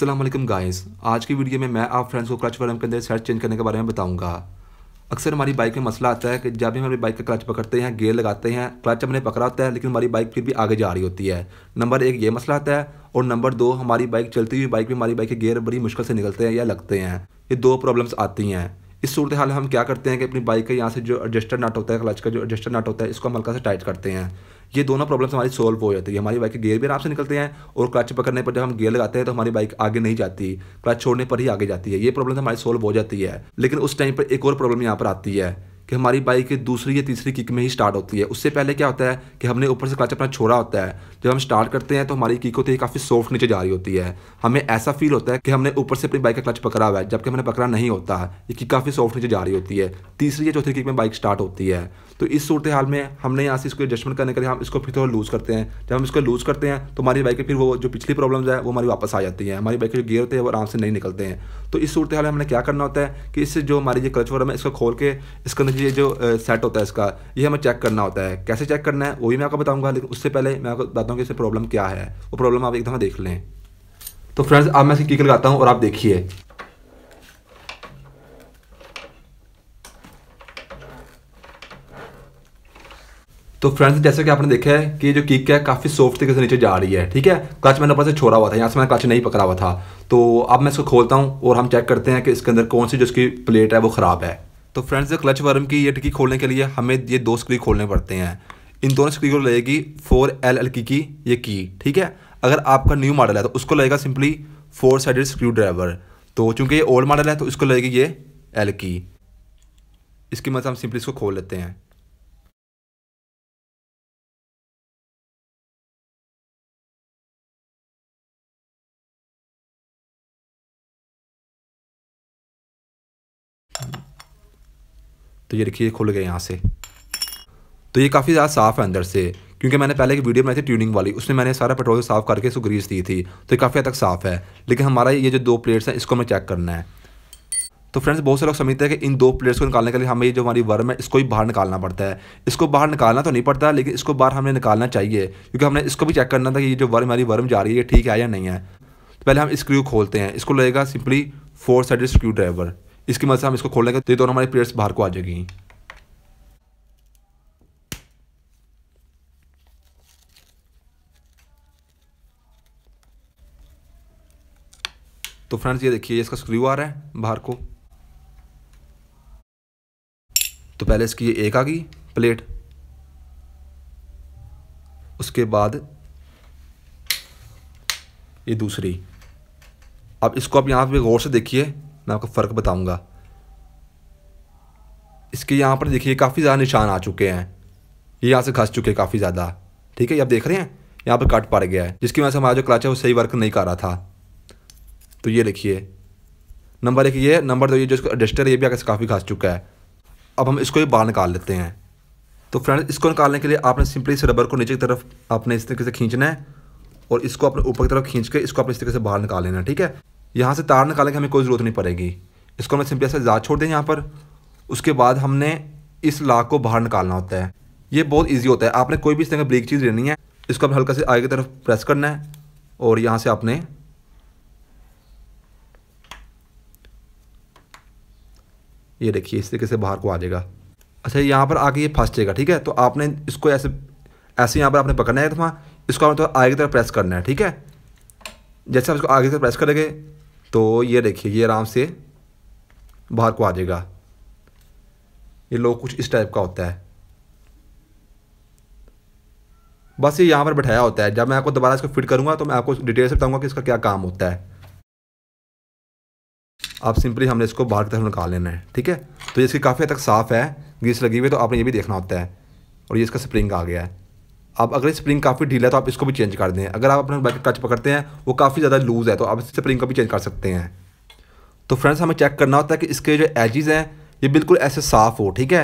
Aslam guys आज की video में मैं आप फ्रेंड्स को क्लच वर्म के अंदर सेट चेंज करने के बारे में बताऊंगा अक्सर हमारी बाइक में मसला आता है कि जब भी हमारी बाइक का क्लच पकड़ते हैं गेयर लगाते हैं क्लच हमने पकड़ा होता है लेकिन हमारी बाइक फिर भी आगे जा रही होती है नंबर एक ये मसला आता है और नंबर दो हमारी बाइक चलती हुई बाइक में हमारी बाइक के गेयर बड़ी मुश्किल से निकलते हैं या लगते हैं ये दो प्रॉब्लम्स आती हैं इस सूरत हाल हम क्या करते हैं कि अपनी बाइक के यहाँ से जो एडजस्टर नट होता है क्लच का जो एडजस्टर नट होता है इसको हम हल्का से टाइट करते हैं ये दोनों प्रॉब्लम्स हमारी सोल्व हो जाती है हमारी बाइक के गेयर भी आराम से निकलते हैं और क्लच पकड़ने पर जब हम गेयर लगाते हैं तो हमारी बाइक आगे नहीं जाती क्लच छोड़ने पर ही आगे जाती है ये प्रॉब्लम हमारी सोल्व हो जाती है लेकिन उस टाइम पर एक और प्रॉब्लम यहाँ पर आती है कि हमारी बाइक दूसरी या तीसरी किक में ही स्टार्ट होती है उससे पहले क्या होता है कि हमने ऊपर से क्लच अपना छोड़ा होता है जब हम स्टार्ट करते हैं तो हमारी किक होती है काफ़ी सॉफ्ट नीचे जा रही होती है हमें ऐसा फील होता है कि हमने ऊपर से अपनी बाइक का क्लच पकड़ा हुआ है जबकि हमने पकड़ा नहीं होता ये किक काफ़ी सॉफ्ट नीचे जा रही होती है तीसरी या चौथी किक में बाइक स्टार्ट होती है तो इस सूरत हाल में हमने यहाँ से इसको एडजस्टमेंट करने के लिए हम इसको फिर थोड़ा लूज़ करते हैं जब हम इसको लूज़ करते हैं तो हमारी बाइक फिर वो जो पिछली प्रॉब्लम है वो हमारी वापस आ जाती है हमारी बाइक के जो गियर होते हैं वो आराम से नहीं निकलते हैं तो इस सूरत हाल में हमने क्या करना होता है कि इससे जो हमारी जो कल्चर है इसको खोल के इसके अंदर ये जो सेट होता है इसका ये हमें चेक करना होता है कैसे चेक करना है वही मैं आपको बताऊँगा लेकिन उससे पहले मैं आपको बताता हूँ कि इससे प्रॉब्लम क्या है वो प्रॉब्लम आप एक देख लें तो फ्रेंड्स अब मैं इसे की लगाता हूँ और आप देखिए तो फ्रेंड्स जैसे कि आपने देखा है कि जो किक है काफ़ी सॉफ्ट तरीके से नीचे जा रही है ठीक है क्लच मैंने ऊपर से छोड़ा हुआ था यहाँ से मैंने क्लच नहीं पकड़ा हुआ था तो अब मैं इसको खोलता हूँ और हम चेक करते हैं कि इसके अंदर कौन सी जो इसकी प्लेट है वो ख़राब है तो फ्रेंड्स क्लच वर्म की ये टिकी खोलने के लिए हमें ये दो स्क्री खोलने पड़ते हैं इन दोनों स्क्री को लगेगी फोर एल एल की की ये की ठीक है अगर आपका न्यू मॉडल है तो उसको लगेगा simply four sided screwdriver तो चूंकि ये ओल्ड मॉडल है तो इसको लगेगी ये एल की इसकी मदद हम सिंपली इसको खोल लेते हैं तो ये देखिए खुल गए यहाँ से तो ये काफ़ी ज़्यादा साफ़ है अंदर से क्योंकि मैंने पहले एक वीडियो बनाई थी ट्यूनिंग वाली उसमें मैंने सारा पेट्रोल साफ़ करके इसको ग्रीस दी थी तो ये काफ़ी हद तक साफ़ है लेकिन हमारा ये जो दो प्लेट्स हैं इसको हमें चेक करना है तो फ्रेंड्स बहुत से लोग समझते हैं कि इन दो प्लेट्स को निकालने के लिए हमें ये जो हमारी वर्म है इसको ही बाहर निकालना पड़ता है इसको बाहर निकालना तो नहीं पड़ता लेकिन इसको बाहर हमें निकालना चाहिए क्योंकि हमने इसको भी चेक करना था कि ये जो वर्म हमारी वर्म जा रही है ठीक है या नहीं है तो पहले हम स्क्रू खोलते हैं इसको लगेगा simply four sided screwdriver इसकी मदद से हम इसको खोल लेंगे तो ये दोनों हमारी प्लेट्स बाहर को आ जाएगी तो फ्रेंड्स ये देखिए इसका स्क्रू आ रहा है बाहर को तो पहले इसकी ये एक आ गई प्लेट उसके बाद ये दूसरी अब इसको आप यहाँ पे गौर से देखिए मैं आपको फ़र्क बताऊँगा इसके यहाँ पर देखिए काफ़ी ज़्यादा निशान आ चुके हैं ये यहाँ से घस चुके हैं काफ़ी ज़्यादा ठीक है ये आप देख रहे हैं यहाँ पर कट पड़ गया है जिसकी वजह से हमारा जो क्लच है वो सही वर्क नहीं कर रहा था तो ये लिखिए नंबर एक ये नंबर दो ये जो इसका एडजस्टर ये भी आगे काफ़ी घस चुका है अब हम इसको भी बाहर निकाल लेते हैं तो फ्रेंड इसको निकालने के लिए आपने सिंपली इस रबर को नीचे की तरफ आपने इस तरीके से खींचना है और इसको अपने ऊपर की तरफ खींच के इसको अपने इस तरीके से बाहर निकाल लेना ठीक है यहाँ से तार निकालने की हमें कोई ज़रूरत नहीं पड़ेगी इसको हमें सिंपली ऐसे ज़्यादा छोड़ दें यहाँ पर उसके बाद हमने इस लाक को बाहर निकालना होता है ये बहुत ईजी होता है आपने कोई भी इस तरह ब्लीक चीज़ लेनी है इसको आप हल्का से आगे की तरफ प्रेस करना है और यहाँ से आपने ये देखिए इस तरीके से बाहर को आ जाएगा अच्छा यहाँ पर आके ये फंस जाएगा ठीक है तो आपने इसको ऐसे ऐसे यहाँ पर आपने पकड़ना है थमा इसको आपने तो आगे की तरफ प्रेस करना है ठीक है जैसे आप इसको आगे की तरफ प्रेस करेंगे तो ये देखिए ये आराम से बाहर को आ जाएगा ये लोग कुछ इस टाइप का होता है बस ये यहाँ पर बैठाया होता है जब मैं आपको दोबारा इसको फिट करूँगा तो मैं आपको डिटेल से बताऊँगा कि इसका क्या काम होता है आप सिंपली हमने इसको बाहर की तरफ निकाल लेना है ठीक है तो ये इसकी काफ़ी हद तक साफ़ है ग्रीस लगी हुई तो आपने ये भी देखना होता है और ये इसका स्प्रिंग आ गया है आप अगर स्प्रिंग काफ़ी ढीला है तो आप इसको भी चेंज कर दें अगर आप अपना टच पकड़ते हैं वो काफ़ी ज़्यादा लूज़ है तो आप इस स्प्रिंग को भी चेंज कर सकते हैं तो फ्रेंड्स हमें चेक करना होता है कि इसके जो एजिज़ हैं ये बिल्कुल ऐसे साफ़ हो ठीक है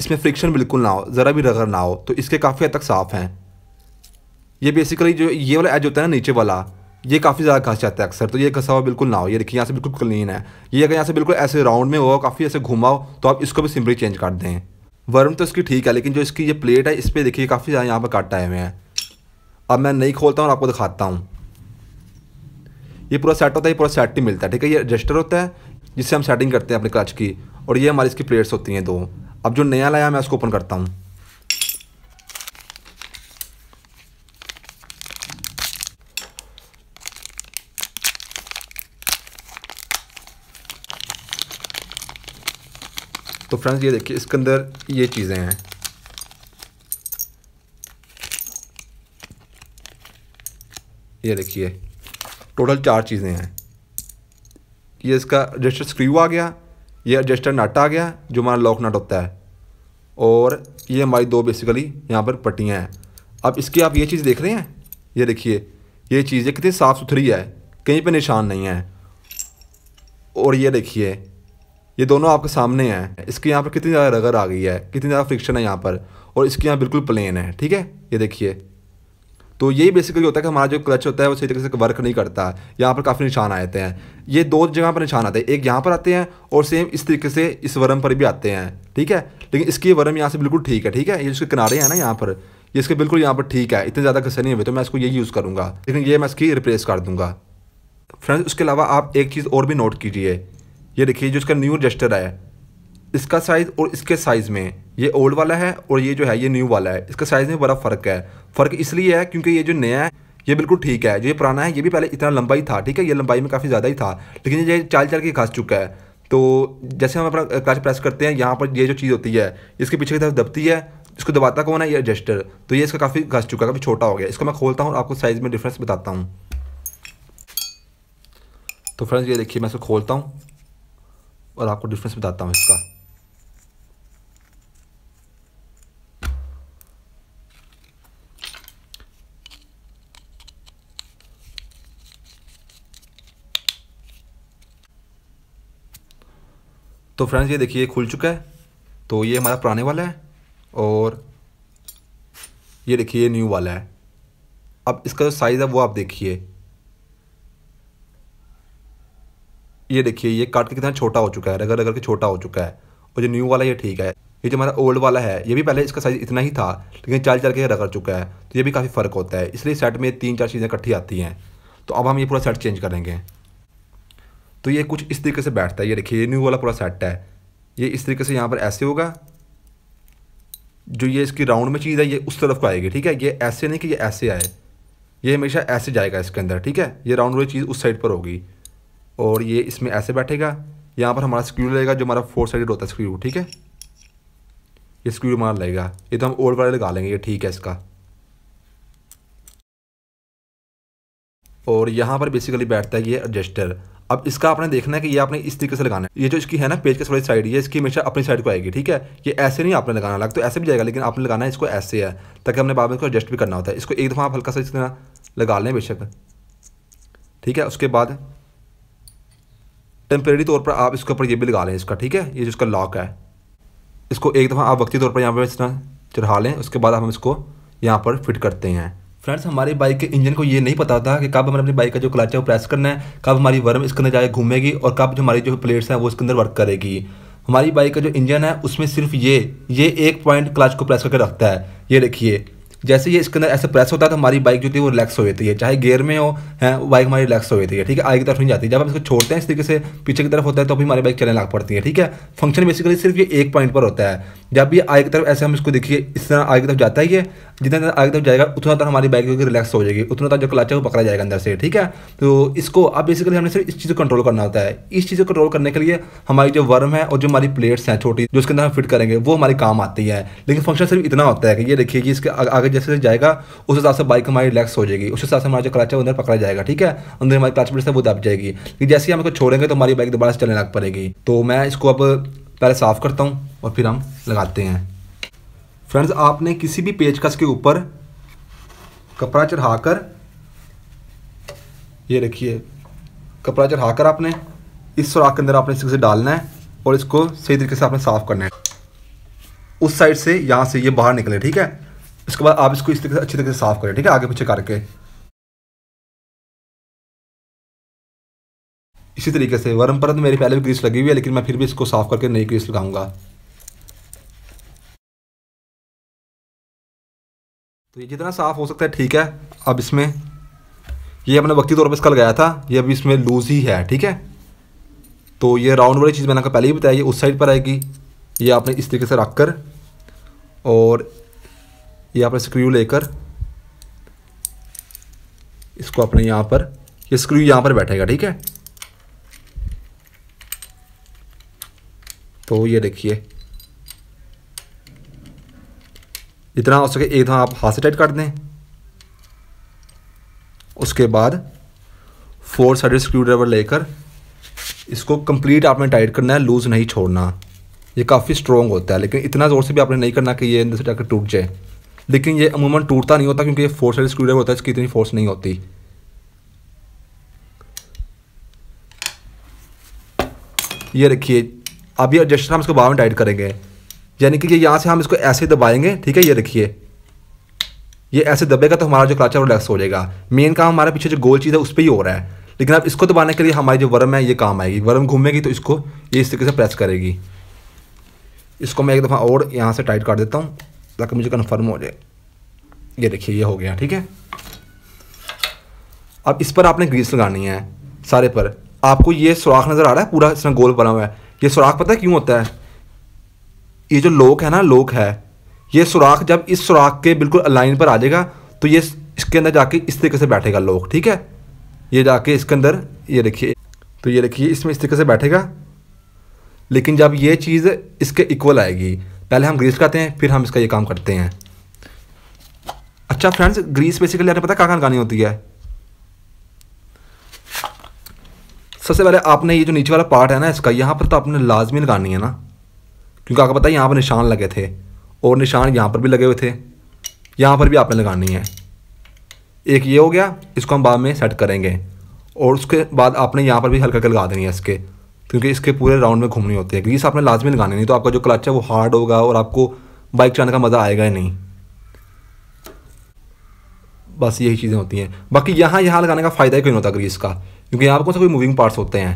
इसमें फ्रिक्शन बिल्कुल ना हो ज़रा भी रगड़ ना हो तो इसके काफ़ी हद तक साफ़ हैं ये बेसिकली जो ये वाला एज होता है ना नीचे वाला ये काफ़ी ज़्यादा घस जाता है अक्सर तो ये घसा हुआ बिल्कुल ना हो ये देखिए यहाँ से बिल्कुल क्लीन है ये अगर यहाँ से बिल्कुल ऐसे राउंड में हो काफ़ी ऐसे घुमाओ तो आप इसको भी सिंपली चेंज कर दें वर्म तो इसकी ठीक है लेकिन जो इसकी ये प्लेट है इस पर देखिए काफ़ी ज़्यादा यहाँ पर काट आए हुए हैं अब मैं नहीं खोलता हूँ और आपको दिखाता हूँ ये पूरा सेट होता है ये पूरा सेट ही मिलता है ठीक है ये एडजस्टर होता है जिससे हम सेटिंग करते हैं अपने क्लच की और ये हमारी इसकी प्लेट्स होती हैं दो अब जो नया लाया मैं उसको ओपन करता हूँ तो फ्रेंड्स ये देखिए इसके अंदर ये चीज़ें हैं ये देखिए टोटल चार चीज़ें हैं ये इसका एडजस्टर स्क्रू आ गया ये एडजस्टर नट आ गया जो हमारा लॉक नट होता है और ये हमारी दो बेसिकली यहाँ पर पट्टियाँ हैं अब इसकी आप ये चीज़ देख रहे हैं ये देखिए ये चीज़ें कितनी साफ़ सुथरी है कहीं पर निशान नहीं है और ये देखिए ये दोनों आपके सामने हैं इसके यहाँ पर कितनी ज़्यादा रगर आ गई है कितनी ज़्यादा फ्रिक्शन है यहाँ पर और इसके यहाँ बिल्कुल प्लेन है ठीक है ये देखिए तो यही बेसिकली होता है कि हमारा जो क्लच होता है वो सही तरीके से वर्क नहीं करता यहाँ पर काफ़ी निशान आते हैं ये दो जगह पर निशान आते हैं एक यहाँ पर आते हैं और सेम इस तरीके से इस वर्म पर भी आते हैं ठीक है लेकिन इसकी वर्म यहाँ से बिल्कुल ठीक है ठीक है ये इसके किनारे हैं ना यहाँ पर ये इसके बिल्कुल यहाँ पर ठीक है इतने ज़्यादा घसे नहीं हुए तो मैं इसको ये यूज़ करूँगा लेकिन ये मैं इसकी रिप्लेस कर दूँगा फ्रेंड्स उसके अलावा आप एक चीज़ और भी नोट कीजिए ये देखिए जो इसका न्यू रजिस्टर है इसका साइज़ और इसके साइज़ में ये ओल्ड वाला है और ये जो है ये न्यू वाला है इसका साइज़ में बड़ा फ़र्क है फ़र्क इसलिए है क्योंकि ये जो नया है ये बिल्कुल ठीक है जो ये पुराना है ये भी पहले इतना लंबा ही था ठीक है ये लंबाई में काफ़ी ज़्यादा ही था लेकिन ये चाल चाल के घास चुका है तो जैसे हम अपना क्लच प्रेस करते हैं यहाँ पर ये जो चीज़ होती है इसके पीछे की तरफ दबती है इसको दबाता कौन है ये एडजस्टर तो ये इसका काफ़ी घस चुका है काफ़ी छोटा हो गया इसको मैं खोलता हूँ और आपको साइज़ में डिफरेंस बताता हूँ तो फ्रेंड्स ये देखिए मैं इसको खोलता हूँ और आपको डिफरेंस बताता हूँ इसका तो फ्रेंड्स ये देखिए खुल चुका है तो ये हमारा पुराने वाला है और ये देखिए ये न्यू वाला है अब इसका जो साइज़ है वो आप देखिए ये देखिए ये काट के कितना छोटा हो चुका है रगड़ रगड़ के छोटा हो चुका है और जो न्यू वाला ये ठीक है ये जो हमारा ओल्ड वाला है ये भी पहले इसका साइज़ इतना ही था लेकिन चल चल के रगड़ चुका है तो ये भी काफ़ी फ़र्क होता है इसलिए सेट में तीन चार चीज़ें इकट्ठी आती हैं तो अब हम ये पूरा सेट चेंज करेंगे तो ये कुछ इस तरीके से बैठता है ये देखिए ये न्यू वाला पूरा सेट है ये इस तरीके से यहाँ पर ऐसे होगा जो ये इसकी राउंड में चीज़ है ये उस तरफ को आएगी ठीक है ये ऐसे नहीं कि ये ऐसे आए ये हमेशा ऐसे जाएगा इसके अंदर ठीक है ये राउंड वाली चीज़ उस साइड पर होगी और ये इसमें ऐसे बैठेगा यहाँ पर हमारा स्क्रू लगेगा जो हमारा फोर साइडेड होता है स्क्रू ठीक है ये स्क्रू हमारा लगेगा ये तो हम ओल्ड वाला लगा लेंगे ये ठीक है इसका और यहाँ पर बेसिकली बैठता है ये एडजस्टर अब इसका आपने देखना है कि ये आपने इस तरीके से लगाना है ये जो इसकी है ना पेज के थोड़ी साइड ये इसकी हमेशा अपनी साइड को आएगी ठीक है ये ऐसे नहीं आपने लगाना लग तो ऐसे भी जाएगा लेकिन आपने लगाना है इसको ऐसे है ताकि हमने बाद में इसको एडजस्ट भी करना होता है इसको एक दफ़ा आप हल्का सा इस तरह लगा लें बेशक ठीक है उसके बाद टेम्प्रेरी तौर पर आप इसके ऊपर ये भी लगा लें इसका ठीक है ये जो इसका लॉक है इसको एक दफ़ा आप वक्ती तौर पर यहाँ पर तरह चढ़ा लें उसके बाद हम इसको यहाँ पर फिट करते हैं फ्रेंड्स हमारी बाइक के इंजन को ये नहीं पता था कि कब हमें अपनी बाइक का जो क्लच है वो प्रेस करना है कब हमारी वर्म इसके अंदर जाए घूमेगी और कब जो हमारी जो प्लेट्स हैं वो इसके अंदर वर्क करेगी हमारी बाइक का जो इंजन है उसमें सिर्फ ये ये एक पॉइंट क्लच को प्रेस करके रखता है ये देखिए जैसे ये इसके अंदर ऐसे प्रेस होता है तो हमारी बाइक जो थी वो रिलैक्स हो जाती है चाहे गेयर में हो है बाइक हमारी रिलैक्स हो जाती है ठीक है आगे की तरफ नहीं जाती जब हम इसको छोड़ते हैं इस तरीके से पीछे की तरफ होता है तो भी हमारी बाइक चलने लग पड़ती है ठीक है फंक्शन बेसिकली सिर्फ ये एक पॉइंट पर होता है जब भी आगे की तरफ ऐसे हम इसको देखिए इस तरह आगे की तरफ जाता है ये जितना तरह आगे तरफ जाएगा उतना तरह हमारी बाइक रिलैक्स हो जाएगी उतना तरह जो क्लच है वो पकड़ा जाएगा अंदर से ठीक है तो इसको अब बेसिकली हमें सिर्फ इस चीज़ को कंट्रोल करना होता है इस चीज़ को कंट्रोल करने के लिए हमारी जो वर्म है और जो हमारी प्लेट्स हैं छोटी जो इसके अंदर हम फिट करेंगे वो हमारे काम आती है लेकिन फंक्शन सिर्फ इतना होता है कि ये देखिए कि इसके आगे जैसे जैसे जाएगा उस हिसाब से बाइक हमारी रिलैक्स हो जाएगी उस हिसाब से हमारा जो क्लच है अंदर पकड़ा जाएगा ठीक है अंदर हमारी क्लच प्लेट है वो दब जाएगी लेकिन जैसे ही हम इसको छोड़ेंगे तो हमारी बाइक दोबारा से चलने लग पड़ेगी तो मैं इसको अब पहले साफ़ करता हूँ और फिर हम लगाते हैं फ्रेंड्स आपने किसी भी पेचकस के ऊपर कपड़ा चढ़ा ये रखिए कपड़ा चढ़ा आपने इस सुराख के अंदर आपने इसको से डालना है और इसको सही तरीके से आपने साफ़ करना है उस साइड से यहाँ से ये बाहर निकले ठीक है इसके बाद आप इसको इस तरीके से अच्छी तरीके से साफ़ करें ठीक है आगे पीछे करके इसी तरीके से वर्म परत मेरी पहले भी ग्रीस लगी हुई है लेकिन मैं फिर भी इसको साफ़ करके नई ग्रीस लगाऊंगा तो ये जितना साफ़ हो सकता है ठीक है अब इसमें ये अपने वक्ती तौर पर इसका लगाया था ये अभी इसमें लूज़ ही है ठीक है तो ये राउंड वाली चीज़ मैंने आपको पहले ही बताया ये उस साइड पर आएगी ये आपने इस तरीके से रख कर और ये आप स्क्रू लेकर इसको अपने यहां पर ये स्क्रू यहां पर बैठेगा ठीक है तो ये देखिए इतना हो सके एक था आप हाथ से टाइट कर दें उसके बाद फोर साइडेड स्क्रू ड्राइवर लेकर इसको कंप्लीट आपने टाइट करना है लूज़ नहीं छोड़ना ये काफ़ी स्ट्रॉन्ग होता है लेकिन इतना ज़ोर से भी आपने नहीं करना कि ये अंदर से जाकर टूट जाए लेकिन ये अमूमन टूटता नहीं होता क्योंकि ये फोर्स वाली स्क्रूड्राइवर होता है इसकी इतनी फोर्स नहीं होती ये रखिए अब ये एडजस्टर हम इसको बाहर में टाइट करेंगे यानी कि ये यहाँ से हम इसको ऐसे दबाएंगे ठीक है ये देखिए ये ऐसे दबेगा तो हमारा जो क्लच है वो रिलैक्स हो जाएगा मेन काम हमारे पीछे जो गोल चीज़ है उस पर ही हो रहा है लेकिन अब इसको दबाने के लिए हमारी जो वर्म है ये काम आएगी वर्म घूमेगी तो इसको ये इस तरीके से प्रेस करेगी इसको मैं एक दफ़ा और यहाँ से टाइट कर देता हूँ ताकि मुझे कन्फर्म हो जाए ये देखिए ये हो गया ठीक है अब इस पर आपने ग्रीस लगानी है सारे पर आपको ये सुराख नज़र आ रहा है पूरा इसमें गोल बना हुआ है ये सुराख पता है क्यों होता है ये जो लोक है ना लोक है ये सुराख जब इस सुराख के बिल्कुल अलाइन पर आ जाएगा तो ये इसके अंदर जाके इस तरीके से बैठेगा लोक ठीक है ये जाके इसके अंदर ये देखिए तो ये देखिए इसमें इस तरीके से बैठेगा लेकिन जब ये चीज़ इसके इक्वल आएगी पहले हम ग्रीस करते हैं फिर हम इसका ये काम करते हैं अच्छा फ्रेंड्स ग्रीस बेसिकली आपने पता कहाँ कहाँ गानी होती है सबसे पहले आपने ये जो नीचे वाला पार्ट है ना इसका यहाँ पर तो आपने लाजमी लगानी है ना क्योंकि आपको पता है यहाँ पर निशान लगे थे और निशान यहाँ पर भी लगे हुए थे यहाँ पर भी आपने लगानी है एक ये हो गया इसको हम बाद में सेट करेंगे और उसके बाद आपने यहाँ पर भी हल्का हल्का लगा देनी है इसके क्योंकि इसके पूरे राउंड में घूमनी होती है ग्रीस आपने लाजमी लगाने नहीं तो आपका जो क्लच है वो हार्ड होगा और आपको बाइक चलाने का मज़ा आएगा ही नहीं बस यही चीज़ें होती हैं बाकी यहाँ यहाँ लगाने का फ़ायदा ही क्यों नहीं होता ग्रीस का क्योंकि यहाँ पर कौन सा कोई मूविंग पार्ट्स होते हैं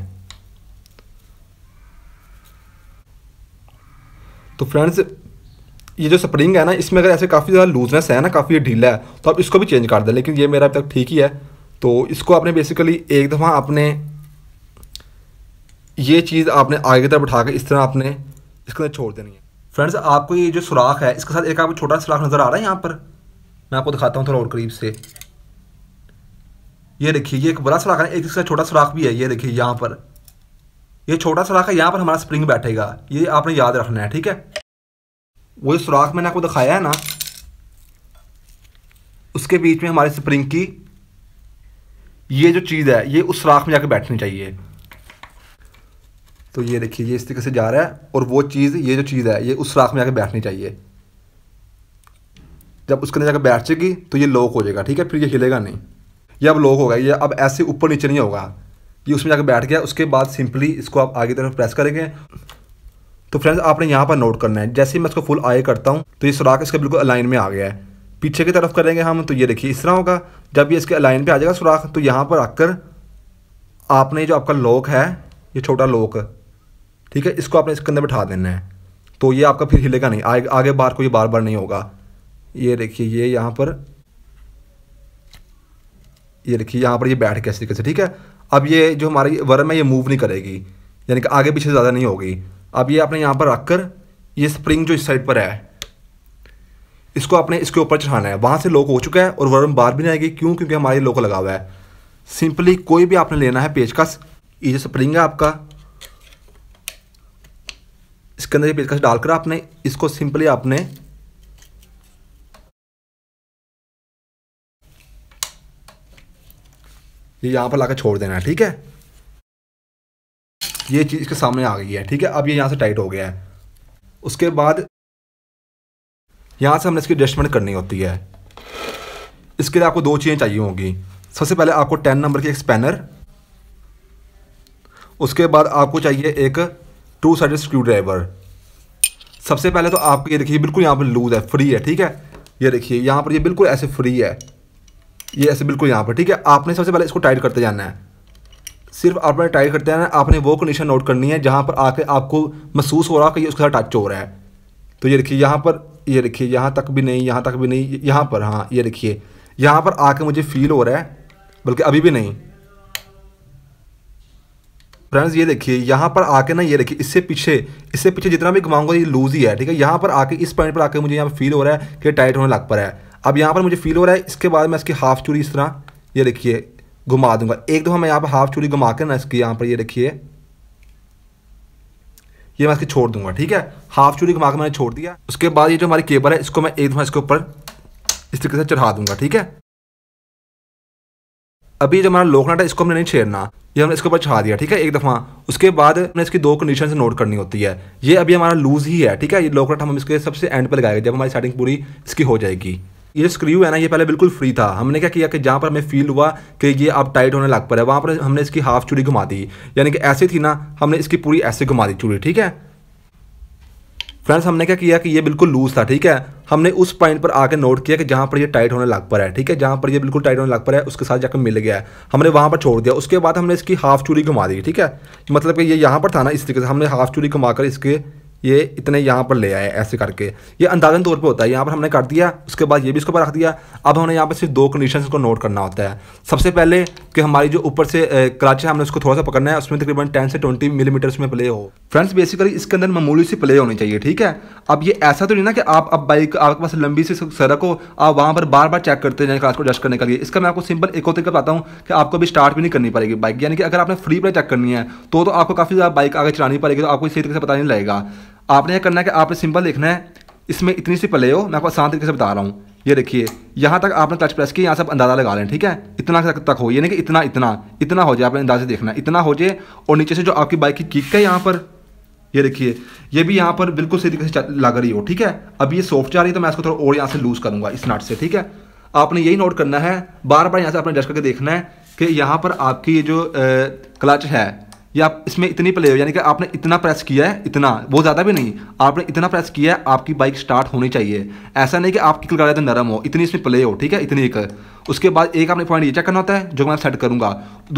तो फ्रेंड्स ये जो स्प्रिंग है ना इसमें अगर ऐसे काफ़ी ज़्यादा लूजनेस है ना काफ़ी ढीला है तो आप इसको भी चेंज कर दें लेकिन ये मेरा अब तक ठीक ही है तो इसको आपने बेसिकली एक दफ़ा आपने ये चीज़ आपने आगे तक उठा के इस तरह आपने इसके अंदर छोड़ देनी है फ्रेंड्स आपको ये जो सुराख है इसके साथ एक आपको छोटा सुराख नज़र आ रहा है यहाँ पर मैं आपको दिखाता हूँ थोड़ा और करीब से ये देखिए ये एक बड़ा सुराख है एक इसका छोटा सुराख भी है ये देखिए यहाँ पर ये छोटा सुराख है यहाँ पर हमारा स्प्रिंग बैठेगा ये आपने याद रखना है ठीक है वो सुराख मैंने आपको दिखाया है ना उसके बीच में हमारे स्प्रिंग की ये जो चीज़ है ये उस सुराख में जाकर बैठनी चाहिए तो ये देखिए ये इस तरीके से जा रहा है और वो चीज़ ये जो चीज़ है ये उस राख में जाकर बैठनी चाहिए जब उसके अंदर जाकर बैठ जाएगी तो ये लॉक हो जाएगा ठीक है फिर ये हिलेगा नहीं ये अब लॉक होगा ये अब ऐसे ऊपर नीचे नहीं होगा ये उसमें जाकर बैठ गया उसके बाद सिंपली इसको आप आगे तरफ प्रेस करेंगे तो फ्रेंड्स आपने यहाँ पर नोट करना है जैसे ही मैं इसको फुल आए करता हूँ तो ये सुराख इसके बिल्कुल अलाइन में आ गया है पीछे की तरफ करेंगे हम तो ये देखिए इस तरह होगा जब ये इसके अलाइन पे आ जाएगा सुराख तो यहाँ पर आकर आपने जो आपका लॉक है ये छोटा लॉक ठीक है इसको आपने इसके अंदर बैठा देना है तो ये आपका फिर हिलेगा नहीं आगे आगे बार को ये बार बार नहीं होगा ये देखिए ये यहाँ पर ये देखिए यहाँ पर ये बैठ गया इस तरीके से ठीक है अब ये जो हमारी वर्म है ये मूव नहीं करेगी यानी कि आगे पीछे ज़्यादा नहीं होगी अब ये आपने यहाँ पर रख कर ये स्प्रिंग जो इस साइड पर है इसको आपने इसके ऊपर चढ़ाना है वहाँ से लोक हो चुका है और वर्म बार भी नहीं आएगी क्यों क्योंकि हमारे लोक लगा हुआ है सिंपली कोई भी आपने लेना है पेचकस ये जो स्प्रिंग है आपका इसके अंदर ये पेचकश डालकर आपने इसको सिंपली आपने ये यहाँ पर लाकर छोड़ देना है ठीक है ये चीज़ इसके सामने आ गई है ठीक है अब ये यहाँ से टाइट हो गया है उसके बाद यहाँ से हमने इसकी एडजस्टमेंट करनी होती है इसके लिए आपको दो चीज़ें चाहिए होंगी सबसे पहले आपको टेन नंबर की एक स्पैनर उसके बाद आपको चाहिए एक टू साइडेड स्क्रू ड्राइवर सबसे पहले तो आपको ये देखिए बिल्कुल यहाँ पर लूज है फ्री है ठीक है ये देखिए यहाँ पर ये बिल्कुल ऐसे फ्री है ये ऐसे बिल्कुल यहाँ पर ठीक है आपने सबसे पहले इसको टाइट करते जाना है सिर्फ आपने टाइट करते जाना है आपने वो कंडीशन नोट करनी है जहाँ पर आके आपको महसूस हो रहा कि ये उसके साथ टच हो रहा है तो ये देखिए यहाँ पर ये देखिए यहाँ तक भी नहीं यहाँ तक भी नहीं यहाँ पर हाँ ये देखिए यहाँ पर आके मुझे फील हो रहा है बल्कि अभी भी नहीं फ्रेंड्स ये देखिए यहाँ पर आके ना ये देखिए इससे पीछे इससे पीछे जितना भी घुमाऊंगा ये लूज ही है ठीक है यहाँ पर आके इस पॉइंट पर आके मुझे यहाँ पर फील हो रहा है कि टाइट होने लग पड़ा है अब यहाँ पर मुझे फील हो रहा है इसके बाद मैं इसकी हाफ चूड़ी इस तरह ये देखिए घुमा दूंगा एक दफ़ा मैं यहाँ पर हाफ चूड़ी घुमा के ना इसकी यहाँ पर ये देखिए ये मैं इसकी छोड़ दूंगा ठीक है हाफ चूड़ी घुमा कर मैंने छोड़ दिया उसके बाद ये जो हमारी केबल है इसको मैं एक दफ़ा इसके ऊपर इस तरीके से चढ़ा दूंगा ठीक है अभी जो हमारा लोकनाट है इसको हमने नहीं छेड़ना ये हमने इसके ऊपर छा दिया ठीक है एक दफ़ा उसके बाद हमने इसकी दो कंडीशन से नोट करनी होती है ये अभी हमारा लूज ही है ठीक है ये लोकनाट हम इसके सबसे एंड पर लगाएंगे जब हमारी सेटिंग पूरी इसकी हो जाएगी ये स्क्रू है ना ये पहले बिल्कुल फ्री था हमने क्या किया कि जहाँ पर हमें फील हुआ कि ये अब टाइट होने लग पर है वहाँ पर हमने इसकी हाफ चूड़ी घुमा दी यानी कि ऐसे थी ना हमने इसकी पूरी ऐसे घुमा दी चूड़ी ठीक है फ्रेंड्स हमने क्या किया कि ये बिल्कुल लूज था ठीक है हमने उस पॉइंट पर आके नोट किया कि जहाँ पर ये टाइट होने लग पर है ठीक है जहाँ पर ये बिल्कुल टाइट होने लग पर है उसके साथ जाकर मिल गया है हमने वहाँ पर छोड़ दिया उसके बाद हमने इसकी हाफ चूरी घुमा दी ठीक है मतलब कि ये यहाँ पर था ना इस तरीके से हमने हाफ चूरी घुमा इसके ये इतने यहाँ पर ले आए ऐसे करके ये अंदाजन तौर पे होता है यहाँ पर हमने कर दिया उसके बाद ये भी इसके ऊपर रख दिया अब हमने यहाँ पर सिर्फ दो कंडीशन को नोट करना होता है सबसे पहले कि हमारी जो ऊपर से क्राची हमने उसको थोड़ा सा पकड़ना है उसमें तकरीबन टेन से ट्वेंटी मिलीमीटर्स में प्ले हो फ्रेंड्स बेसिकली इसके अंदर मामूली सी प्ले होनी चाहिए ठीक है अब ये ऐसा तो नहीं ना कि आप अब बाइक आपके पास लंबी सी सड़क हो आप वहाँ पर बार बार चेक करते जाए क्लास को एडजस्ट करने के लिए इसका मैं आपको सिंपल एक और तरीका बताता हूँ कि आपको अभी स्टार्ट भी नहीं करनी पड़ेगी बाइक यानी कि अगर आपने फ्री पर चेक करनी है तो, तो आपको काफ़ी ज़्यादा बाइक आगे चलानी पड़ेगी तो आपको इसी तरीके से पता नहीं लगेगा आपने यह करना है कि आपने सिंपल देखना है इसमें इतनी सी पले हो मैं आपको आसान तरीके से बता रहा हूँ ये देखिए यहाँ तक आपने टच प्रेस किया यहाँ से आप अंदाज़ा लगा लें ठीक है इतना तक तक हो यानी कि इतना इतना इतना हो जाए आपने अंदाजे देखना इतना हो जाए और नीचे से जो आपकी बाइक की किक है यहाँ पर ये देखिए ये भी यहाँ पर बिल्कुल सही तरीके से लग रही हो ठीक है अब ये सॉफ्ट जा रही है तो मैं इसको थोड़ा और यहाँ से लूज़ करूँगा इस नट से ठीक है आपने यही नोट करना है बार बार यहाँ से आपने डस्ट करके देखना है कि यहाँ पर आपकी ये जो क्लच है या इसमें इतनी प्ले हो यानी कि आपने इतना प्रेस किया है इतना वो ज़्यादा भी नहीं आपने इतना प्रेस किया है आपकी बाइक स्टार्ट होनी चाहिए ऐसा नहीं कि आप किल तो नरम हो इतनी इसमें प्ले हो ठीक है इतनी एक उसके बाद एक आपने पॉइंट ये चेक करना होता है जो मैं सेट करूंगा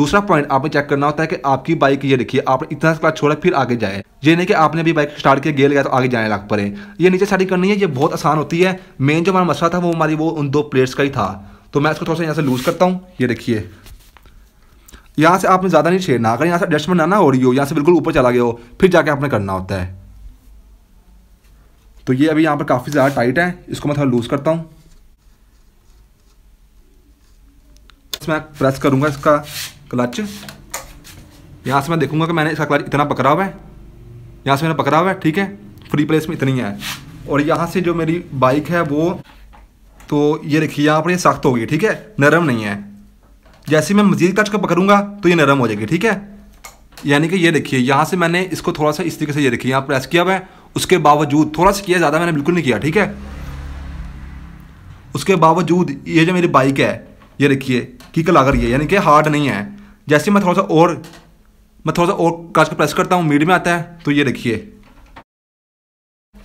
दूसरा पॉइंट आपने चेक करना होता है कि आपकी बाइक ये देखिए आपने इतना क्लास छोड़ा फिर आगे जाए ये नहीं कि आपने अभी बाइक स्टार्ट किया गेल गया तो आगे जाने लग पड़े ये नीचे सेटिंग करनी है ये बहुत आसान होती है मेन जो हमारा मसला था वो हमारी वो उन दो प्लेट्स का ही था तो मैं इसको थोड़ा सा यहाँ से लूज़ करता हूँ ये देखिए यहाँ से आपने ज़्यादा नहीं छेड़ना अगर यहाँ से डस्ट बनाना हो रही हो यहाँ से बिल्कुल ऊपर चला गया हो फिर जाके आपने करना होता है तो ये अभी यहाँ पर काफ़ी ज़्यादा टाइट है इसको मैं थोड़ा लूज़ करता हूँ मैं प्रेस करूँगा इसका क्लच यहाँ से मैं देखूँगा कि मैंने इसका क्लच इतना पकड़ा हुआ है यहाँ से मैंने पकड़ा हुआ है ठीक है फ्री प्लेस में इतनी है और यहाँ से जो मेरी बाइक है वो तो ये देखिए यहाँ पर ये सख्त होगी ठीक है नरम नहीं है जैसे मैं मजीद टच का पकड़ूंगा तो ये नरम हो जाएगी ठीक है यानी कि ये देखिए यहाँ से मैंने इसको थोड़ा सा इस तरीके से ये देखिए यहाँ प्रेस किया हुआ है उसके बावजूद थोड़ा सा किया ज़्यादा मैंने बिल्कुल नहीं किया ठीक है उसके बावजूद ये जो मेरी बाइक है ये देखिए किक लगा रही है यानी कि हार्ड नहीं है जैसे मैं थोड़ा सा और मैं थोड़ा सा और काज का प्रेस करता हूँ मीड में आता है तो ये देखिए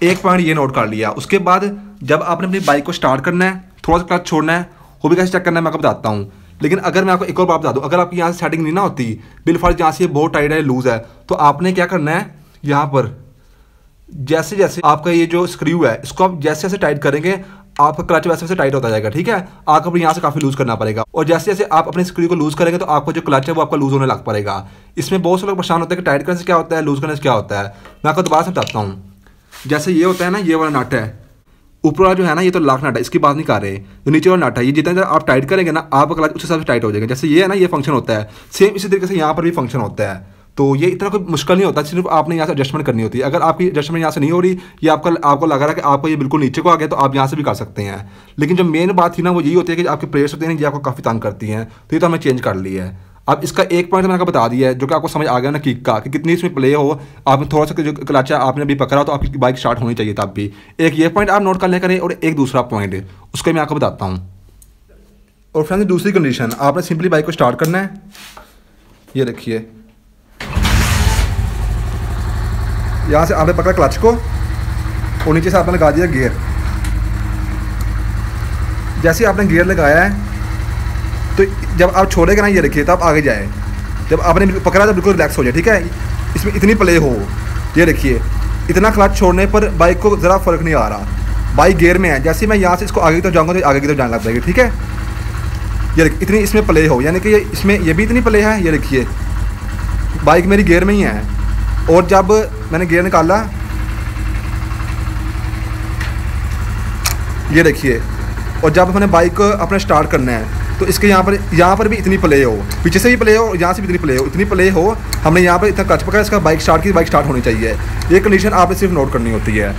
एक पॉइंट ये नोट कर लिया उसके बाद जब आपने अपनी बाइक को स्टार्ट करना है थोड़ा सा क्लच छोड़ना है वो भी कैसे चेक करना है मैं आपको बताता हूँ लेकिन अगर मैं आपको एक और बात बता दूँ अगर आपकी यहाँ से सेटिंग नहीं ना होती बिल फॉर यहाँ से बहुत टाइट है लूज़ है तो आपने क्या करना है यहाँ पर जैसे जैसे आपका ये जो स्क्रू है इसको आप जैसे जैसे टाइट करेंगे आपका क्लच वैसे वैसे टाइट होता जाएगा ठीक है आपको अपने यहाँ से काफ़ी लूज़ करना पड़ेगा और जैसे जैसे आप अपने स्क्रू को लूज़ करेंगे तो आपको जो क्लच है वो आपका लूज़ होने लग पड़ेगा इसमें बहुत से लोग परेशान होते हैं कि टाइट करने से क्या होता है लूज़ करने से क्या होता है मैं आपको दोबारा से बताता हूँ जैसे ये होता है ना ये वाला नट है ऊपर वाला जो है ना ये तो लाख नाटा इसकी बात नहीं कर रहे जो नीचे वाला नाटा ये जितना आप टाइट करेंगे ना आपका क्लाच उस हिसाब से टाइट हो जाएगा जैसे ये है ना ये फंक्शन होता है सेम इसी तरीके से यहाँ पर भी फंक्शन होता है तो ये इतना कोई मुश्किल नहीं होता सिर्फ आपने यहाँ से एडजस्टमेंट करनी होती है अगर आपकी एडजस्टमेंट यहाँ से नहीं हो रही या आपका आपको लग रहा है कि आपको ये बिल्कुल नीचे को आ गया तो आप यहाँ से भी कर सकते हैं लेकिन जो मेन बात थी ना वो यही होती है कि आपके प्रेयर्स होते हैं ये आपको काफ़ी तंग करती हैं तो ये तो हमें चेंज कर लिया है अब इसका एक पॉइंट मैंने आपको बता दिया है जो कि आपको समझ आ गया ना किक का कि कितनी इसमें प्ले हो आपने थोड़ा सा जो क्लाचा आपने अभी पकड़ा तो आपकी बाइक स्टार्ट होनी चाहिए तब भी एक ये पॉइंट आप नोट कर लिया करें और एक दूसरा पॉइंट उसका मैं आपको बताता हूँ और फ्रेंड्स दूसरी कंडीशन आपने सिंपली बाइक को स्टार्ट करना है ये रखिए यहाँ से आपने पकड़ा क्लच को और नीचे से आपने लगा दिया गियर जैसे आपने गियर लगाया है तो जब आप छोड़ेगा ना ये रखिए तब आगे जाए जब आपने पकड़ा तो बिल्कुल रिलैक्स हो जाए ठीक है इसमें इतनी प्ले हो ये रखिए इतना क्लच छोड़ने पर बाइक को ज़रा फ़र्क नहीं आ रहा बाइक गेयर में है जैसे मैं यहाँ से इसको आगे की तरफ जाऊँगा तो आगे की तरफ जाने लग जाएगी ठीक है ये इतनी इसमें प्ले हो यानी कि ये इसमें ये भी इतनी प्ले है ये रखिए बाइक मेरी गेयर में ही है और जब मैंने गियर निकाला ये देखिए और जब मैंने बाइक को अपना स्टार्ट करना है तो इसके यहाँ पर यहाँ पर भी इतनी प्ले हो पीछे से भी प्ले हो और यहाँ से भी इतनी प्ले हो इतनी प्ले हो हमने यहाँ पर इतना कच पकड़ा इसका बाइक स्टार्ट की बाइक स्टार्ट होनी चाहिए ये कंडीशन आपने सिर्फ नोट करनी होती है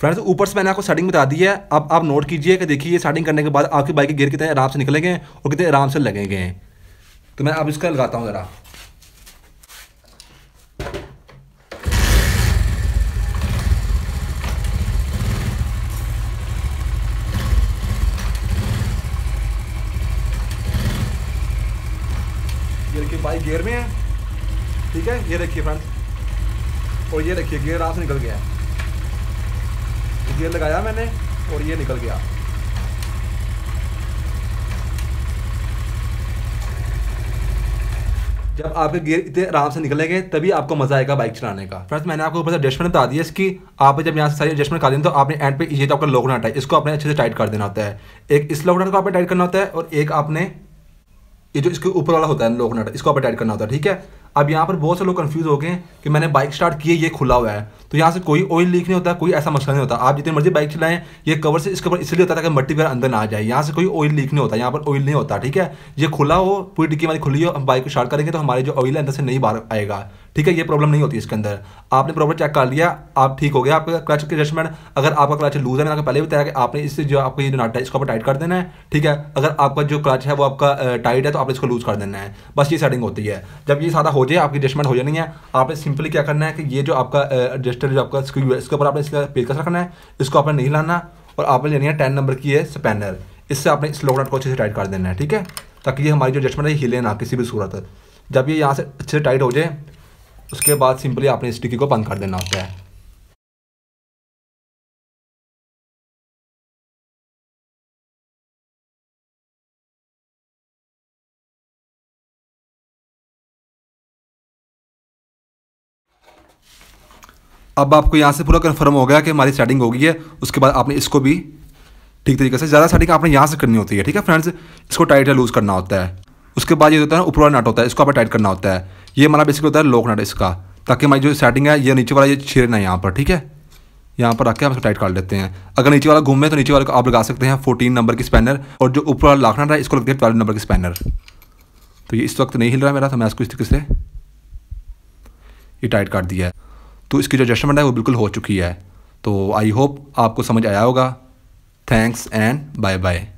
फ्रेंड्स ऊपर से मैंने आपको सेटिंग बता दी है अब आप नोट कीजिए कि देखिए सेटिंग करने के बाद आपकी बाइक के गियर कितने आराम से निकलेंगे और कितने आराम से लगेंगे तो मैं अब इसका लगाता हूँ ज़रा ये देखिए बाइक गियर में है ठीक है ये देखिए फ्रेंड्स और ये देखिए गियर आप निकल गया है गियर लगाया मैंने और ये निकल गया जब आपके गियर इतने आराम से निकलेंगे तभी आपको मजा आएगा बाइक चलाने का फ्रेंड्स मैंने आपको ऊपर से एडजस्टमेंट बता दिया इसकी आप जब यहाँ से सारी एडजस्टमेंट कर दें तो आपने एंड पे ये तो आपका लॉकडाउन आता है इसको आपने अच्छे से टाइट कर देना होता है एक इस लॉकडाउन को आपने टाइट करना होता है और एक आपने ये जो इसके ऊपर वाला होता है लोकनाट इसको आप अटैच करना होता है ठीक है अब यहाँ पर बहुत से लोग कन्फ्यूज हो गए कि मैंने बाइक स्टार्ट की है ये खुला हुआ है तो यहाँ से कोई ऑयल लीक नहीं होता कोई ऐसा मसला नहीं होता आप जितनी मर्जी बाइक चलाएं ये कवर से इस कवर इसलिए होता है कि मट्टी वगैरह अंदर ना जाए यहाँ से कोई ऑयल लीक नहीं होता यहाँ पर ऑयल नहीं होता ठीक है ये खुला हो पूरी डिक्की हमारी खुली हो हम बाइक को स्टार्ट करेंगे तो हमारे जो ऑयल है अंदर से नहीं बाहर आएगा ठीक है ये प्रॉब्लम नहीं होती इसके अंदर आपने प्रॉपर चेक कर लिया आप ठीक हो गया आपका क्लच के एडजस्टमेंट अगर आपका क्लच लूज है मैंने आपको पहले भी बताया कि आपने इससे जो आपका ये जो नाटा है इसको टाइट कर देना है ठीक है अगर आपका जो क्लच है वो आपका टाइट है तो आपने इसको लूज कर देना है बस ये सेटिंग होती है जब ये सारा हो जाए आपकी एडजस्टमेंट हो जानी है आपने सिंपली क्या करना है कि ये जो आपका एडजस्टर जो आपका स्क्रू है इसके ऊपर आपने इसका पेचकस रखना है इसको आपने नहीं लाना और आपने लेनी है टेन नंबर की है स्पैनर इससे आपने इस लॉकडाउन को अच्छे से टाइट कर देना है ठीक है ताकि ये हमारी जो एडजस्टमेंट है हिले ना किसी भी सूरत जब ये यहाँ से अच्छे से टाइट हो जाए उसके बाद सिंपली आपने स्टिकी को बंद कर देना होता है अब आपको यहाँ से पूरा कन्फर्म हो गया कि हमारी सेटिंग हो गई है उसके बाद आपने इसको भी ठीक तरीके से ज़्यादा सेटिंग आपने यहाँ से करनी होती है ठीक है फ्रेंड्स इसको टाइट या लूज़ करना होता है उसके बाद ये होता है ना ऊपर वाला नट होता है इसको आपने टाइट करना होता है ये हमारा बेसिकली होता है लॉक नट इसका ताकि हमारी जो सेटिंग है ये नीचे वाला ये छेर ना यहाँ पर ठीक है यहाँ पर रख के हम इसको टाइट कर लेते हैं अगर नीचे वाला घूमे तो नीचे वाले को आप लगा सकते हैं फोर्टीन नंबर की स्पैनर और जो ऊपर वाला लाख नट है इसको लगते हैं ट्वेल्व नंबर की स्पैनर तो ये इस वक्त नहीं हिल रहा है मेरा तो मैं इसको इस तरीके से ये टाइट कर दिया है तो इसकी जो एडजस्टमेंट है वो बिल्कुल हो चुकी है तो आई होप आपको समझ आया होगा थैंक्स एंड बाय बाय